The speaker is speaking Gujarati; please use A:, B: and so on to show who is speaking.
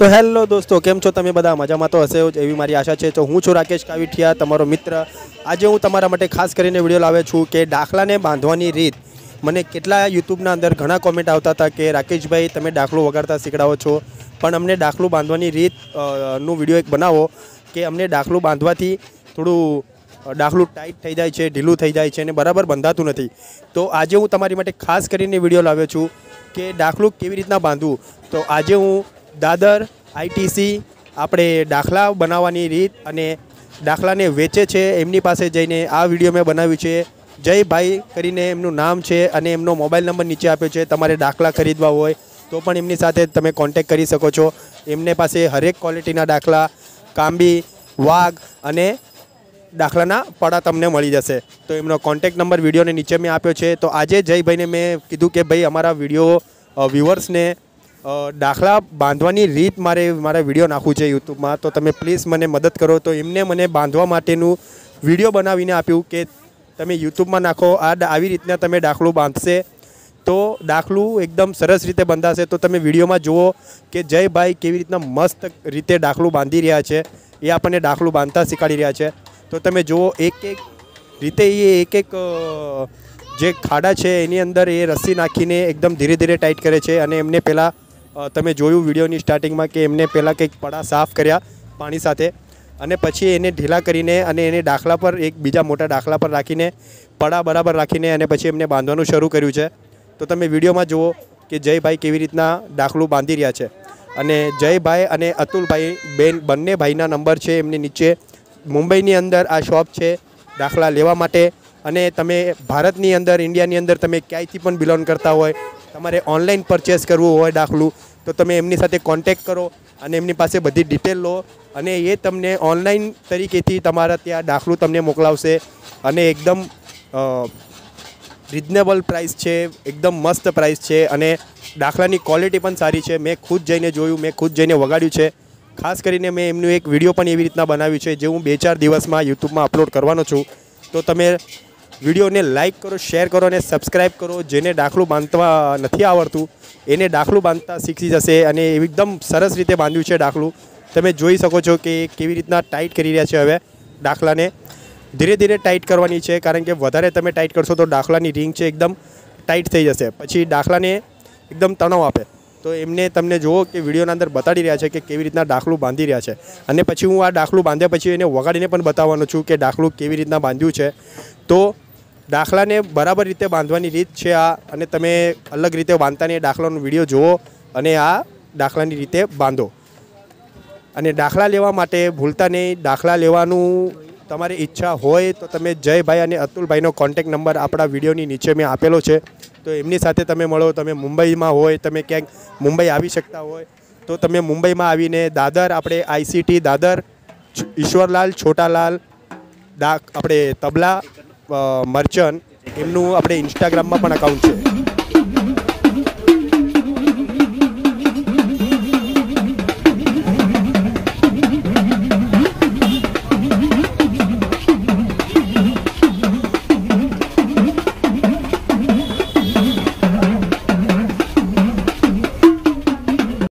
A: તો હેલો દોસ્તો કેમ છો તમે બધા મજામાં તો હશે જ એવી મારી આશા છે તો હું છું રાકેશ કાવીઠિયા તમારો મિત્ર આજે હું તમારા માટે ખાસ કરીને વિડીયો લાવે છું કે દાખલાને બાંધવાની રીત મને કેટલા યુટ્યુબના અંદર ઘણા કોમેન્ટ આવતા હતા કે રાકેશભાઈ તમે દાખલું વગાડતા શીખડાવો છો પણ અમને દાખલું બાંધવાની રીત નું વિડીયો એક બનાવો કે અમને દાખલું બાંધવાથી થોડું દાખલું ટાઈટ થઈ જાય છે ઢીલું થઈ જાય છે અને બરાબર બંધાતું નથી તો આજે હું તમારી માટે ખાસ કરીને વિડીયો લાવ્યો છું કે દાખલું કેવી રીતના બાંધવું તો આજે હું દાદર આઈટીસી આપણે દાખલા બનાવવાની રીત અને દાખલાને વેચે છે એમની પાસે જઈને આ વિડીયો મેં બનાવ્યું છે જયભાઈ કરીને એમનું નામ છે અને એમનો મોબાઈલ નંબર નીચે આપ્યો છે તમારે દાખલા ખરીદવા હોય તો પણ એમની સાથે તમે કોન્ટેક કરી શકો છો એમને પાસે હરેક ક્વોલિટીના દાખલા કાંબી વાઘ અને દાખલાના પડા તમને મળી જશે તો એમનો કોન્ટેક નંબર વિડીયોને નીચે મેં આપ્યો છે તો આજે જયભાઈને મેં કીધું કે ભાઈ અમારા વિડીયો વ્યૂવર્સને દાખલા બાંધવાની રીત મારે મારા વિડીયો નાખવું છે યુટ્યુબમાં તો તમે પ્લીઝ મને મદદ કરો તો એમને મને બાંધવા માટેનું વિડીયો બનાવીને આપ્યું કે તમે યુટ્યુબમાં નાખો આ આવી રીતના તમે દાખલું બાંધશે તો દાખલું એકદમ સરસ રીતે બંધાશે તો તમે વિડીયોમાં જુઓ કે જયભાઈ કેવી રીતના મસ્ત રીતે દાખલું બાંધી રહ્યા છે એ આપણને દાખલું બાંધતા શીખવાડી રહ્યા છે તો તમે જુઓ એક એક રીતે એ એક એક જે ખાડા છે એની અંદર એ રસી નાખીને એકદમ ધીરે ધીરે ટાઈટ કરે છે અને એમને પહેલાં તમે જોયું વિડીયોની સ્ટાર્ટિંગમાં કે એમને પહેલાં કંઈક પડા સાફ કર્યા પાણી સાથે અને પછી એને ઢીલા કરીને અને એને દાખલા પર એક બીજા મોટા દાખલા પર રાખીને પડા બરાબર રાખીને અને પછી એમને બાંધવાનું શરૂ કર્યું છે તો તમે વિડીયોમાં જુઓ કે જયભાઈ કેવી રીતના દાખલું બાંધી રહ્યા છે અને જયભાઈ અને અતુલભાઈ બેન બંને ભાઈના નંબર છે એમની નીચે મુંબઈની અંદર આ શોપ છે દાખલા લેવા માટે અને તમે ભારતની અંદર ઇન્ડિયાની અંદર તમે ક્યાંયથી પણ બિલોંગ કરતા હોય તમારે ઓનલાઈન પરચેસ કરવું હોય દાખલું તો તમે એમની સાથે કોન્ટેક કરો અને એમની પાસે બધી ડિટેલ લો અને એ તમને ઓનલાઈન તરીકેથી તમારા ત્યાં દાખલું તમને મોકલાવશે અને એકદમ રિઝનેબલ પ્રાઇસ છે એકદમ મસ્ત પ્રાઇસ છે અને દાખલાની ક્વોલિટી પણ સારી છે મેં ખુદ જઈને જોયું મેં ખુદ જઈને વગાડ્યું છે ખાસ કરીને મેં એમનું એક વિડીયો પણ એવી રીતના બનાવ્યું છે જે હું બે ચાર દિવસમાં યુટ્યુબમાં અપલોડ કરવાનો છું તો તમે વિડીયોને લાઇક કરો શેર કરો અને સબસ્ક્રાઈબ કરો જેને દાખલું બાંધવા નથી આવડતું એને દાખલું બાંધતા શીખી જશે અને એકદમ સરસ રીતે બાંધ્યું છે દાખલું તમે જોઈ શકો છો કે કેવી રીતના ટાઈટ કરી રહ્યા છે હવે દાખલાને ધીરે ધીરે ટાઈટ કરવાની છે કારણ કે વધારે તમે ટાઈટ કરશો તો દાખલાની રિંગ છે એકદમ ટાઈટ થઈ જશે પછી દાખલાને એકદમ તણાવ આપે તો એમને તમને જુઓ કે વિડીયોના અંદર બતાડી રહ્યા છે કે કેવી રીતના દાખલું બાંધી રહ્યા છે અને પછી હું આ દાખલું બાંધ્યા પછી એને વગાડીને પણ બતાવવાનું છું કે દાખલું કેવી રીતના બાંધ્યું છે તો દાખલાને બરાબર રીતે બાંધવાની રીત છે આ અને તમે અલગ રીતે બાંધતાની દાખલાનો વિડીયો જુઓ અને આ દાખલાની રીતે બાંધો અને દાખલા લેવા માટે ભૂલતા નહીં દાખલા લેવાનું તમારી ઈચ્છા હોય તો તમે જયભાઈ અને અતુલભાઈનો કોન્ટેક નંબર આપણા વિડીયોની નીચે મેં આપેલો છે તો એમની સાથે તમે મળો તમે મુંબઈમાં હોય તમે ક્યાંક મુંબઈ આવી શકતા હોય તો તમે મુંબઈમાં આવીને દાદર આપણે આઈસીટી દાદર ઈશ્વરલાલ છોટાલાલ દા આપણે તબલા મર્ચન્ટ એમનું આપણે ઇન્સ્ટાગ્રામમાં પણ અકાઉન્ટ છે